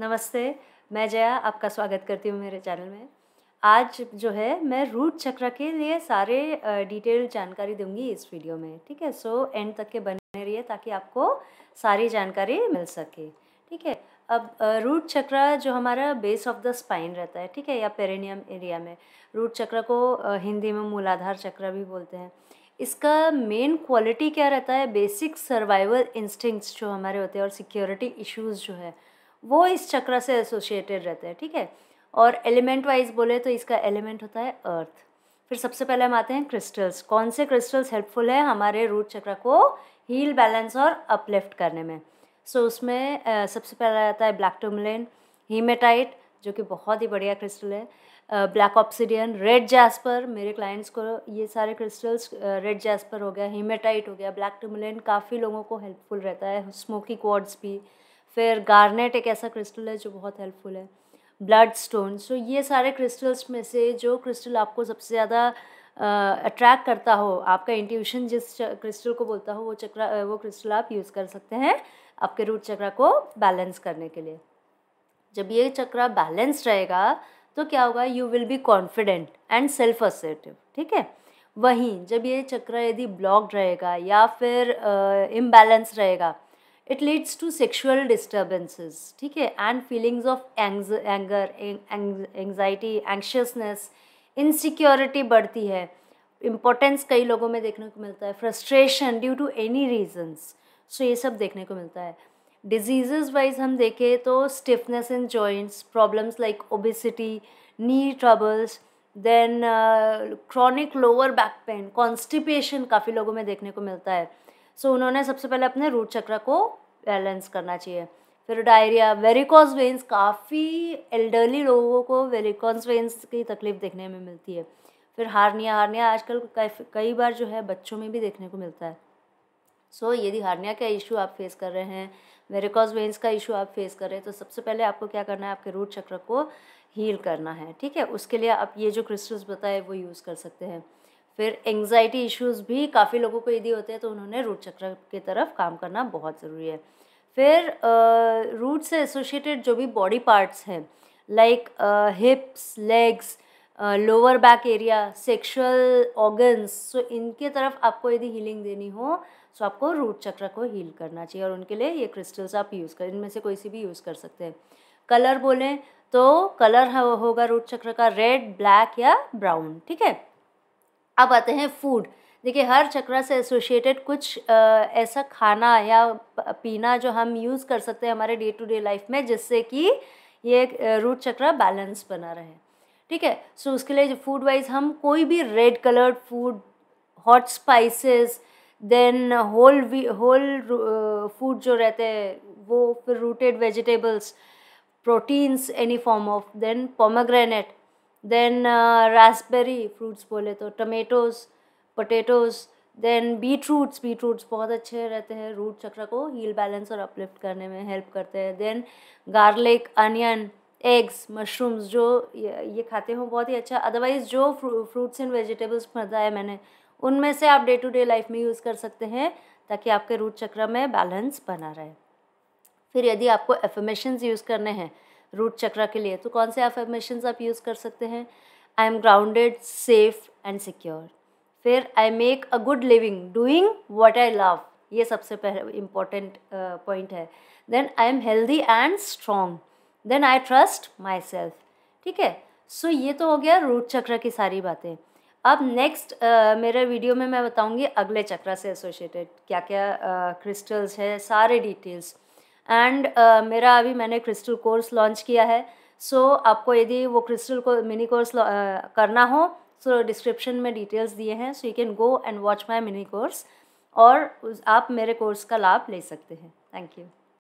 नमस्ते मैं जया आपका स्वागत करती हूँ मेरे चैनल में आज जो है मैं रूट चक्र के लिए सारे डिटेल जानकारी दूंगी इस वीडियो में ठीक है सो एंड तक के बने रहिए ताकि आपको सारी जानकारी मिल सके ठीक है अब रूट चक्र जो हमारा बेस ऑफ द स्पाइन रहता है ठीक है या पेरेनियम एरिया में रूट चक्र को हिंदी में मूलाधार चक्र भी बोलते हैं इसका मेन क्वालिटी क्या रहता है बेसिक सर्वाइवल इंस्टिंक्ट्स जो हमारे होते हैं और सिक्योरिटी इश्यूज जो है वो इस चक्र से एसोसिएटेड रहते हैं ठीक है और एलिमेंट वाइज बोले तो इसका एलिमेंट होता है अर्थ फिर सबसे पहले हम आते हैं क्रिस्टल्स कौन से क्रिस्टल्स हेल्पफुल है हमारे रूट चक्र को हील बैलेंस और अपलिफ्ट करने में सो so, उसमें आ, सबसे पहला आता है ब्लैक टूमलेन हीमेटाइट जो कि बहुत ही बढ़िया क्रिस्टल है ब्लैक ऑप्सीडियन रेड जैस्पर मेरे क्लाइंट्स को ये सारे क्रिस्टल्स रेड जैस्पर हो गया हीमेटाइट हो गया ब्लैक टूमलेन काफ़ी लोगों को हेल्पफुल रहता है स्मोकी क्वाड्स भी फिर गार्नेट एक ऐसा क्रिस्टल है जो बहुत हेल्पफुल है ब्लड स्टोन सो ये सारे क्रिस्टल्स में से जो क्रिस्टल आपको सबसे ज़्यादा अट्रैक्ट करता हो आपका इंट्यूशन जिस क्रिस्टल को बोलता हो वो चक्र वो क्रिस्टल आप यूज़ कर सकते हैं आपके रूट चक्रा को बैलेंस करने के लिए जब ये चक्रा बैलेंस रहेगा तो क्या होगा you will be confident and self assertive ठीक है वहीं जब ये चक्र यदि ब्लॉक्ड रहेगा या फिर इम्बैलेंस uh, रहेगा it leads to sexual disturbances ठीक है and feelings of anger anxiety anxiousness insecurity बढ़ती है इम्पोर्टेंस कई लोगों में देखने को मिलता है frustration due to any reasons so ये सब देखने को मिलता है डिजीज़ वाइज हम देखें तो stiffness in joints problems like obesity knee troubles then chronic lower back pain constipation काफ़ी लोगों में देखने को मिलता है सो so, उन्होंने सबसे पहले अपने रूट चक्र को बैलेंस करना चाहिए फिर डायरिया वेरिकॉन्स वेन्स काफ़ी एल्डरली लोगों को वेरिकॉन्स वेन्स की तकलीफ़ देखने में मिलती है फिर हारनिया हारनिया आजकल कई बार जो है बच्चों में भी देखने को मिलता है सो so, यदि हारनिया का इशू आप फेस कर रहे हैं वेरिकॉज वेंस का इशू आप फेस कर रहे हैं तो सबसे पहले आपको क्या करना है आपके रूट चक्र को हील करना है ठीक है उसके लिए आप ये जो क्रिस्टल्स बताए वो यूज़ कर सकते हैं फिर एंगजाइटी इश्यूज़ भी काफ़ी लोगों को यदि होते हैं तो उन्होंने रूट चक्र की तरफ काम करना बहुत ज़रूरी है फिर रूट से एसोसिएटेड जो भी बॉडी पार्ट्स हैं like hips legs lower back area sexual organs so इनके तरफ आपको यदि हीलिंग देनी हो सो आपको रूट चक्र को हील करना चाहिए और उनके लिए ये क्रिस्टल्स आप यूज़ कर इनमें से कोई सी भी यूज़ कर सकते हैं कलर बोलें तो कलर होगा रूट चक्र का रेड ब्लैक या ब्राउन ठीक है अब आते हैं फूड देखिए हर चक्रा से एसोशिएटेड कुछ आ, ऐसा खाना या पीना जो हम यूज़ कर सकते हैं हमारे डे टू डे लाइफ में जिससे कि ये रूट चक्रा बैलेंस बना रहे ठीक है सो so, उसके लिए फूड वाइज हम कोई भी red coloured food hot spices then whole whole food जो रहते हैं वो फिर rooted vegetables proteins any form of then pomegranate then raspberry fruits बोले तो tomatoes potatoes then beet roots beet roots बहुत अच्छे रहते हैं रूट चक्र को हील बैलेंस और अपलिफ्ट करने में हेल्प करते हैं then garlic onion eggs mushrooms जो ये खाते हो बहुत ही अच्छा अदरवाइज़ जो फ्रूट्स एंड वेजिटेबल्स है मैंने उनमें से आप डे टू डे लाइफ में यूज़ कर सकते हैं ताकि आपके रूट चक्र में बैलेंस बना रहे फिर यदि आपको एफर्मेशन यूज़ करने हैं रूट चक्र के लिए तो कौन से एफर्मेशन आप यूज़ कर सकते हैं I am grounded safe and secure फिर I make a good living doing what I love ये सबसे पहले इम्पॉर्टेंट पॉइंट uh, है then I am healthy and strong then I trust myself ठीक है सो ये तो हो गया रूट चक्र की सारी बातें अब नेक्स्ट uh, मेरे वीडियो में मैं बताऊंगी अगले चक्र से एसोसिएटेड क्या क्या क्रिस्टल्स uh, है सारे डिटेल्स एंड uh, मेरा अभी मैंने क्रिस्टल कोर्स लॉन्च किया है सो so, आपको यदि वो क्रिस्टल को मिनी कोर्स uh, करना हो सो डिस्क्रिप्शन में डिटेल्स दिए हैं so you can go and watch my mini course और आप मेरे कोर्स का लाभ ले सकते हैं थैंक यू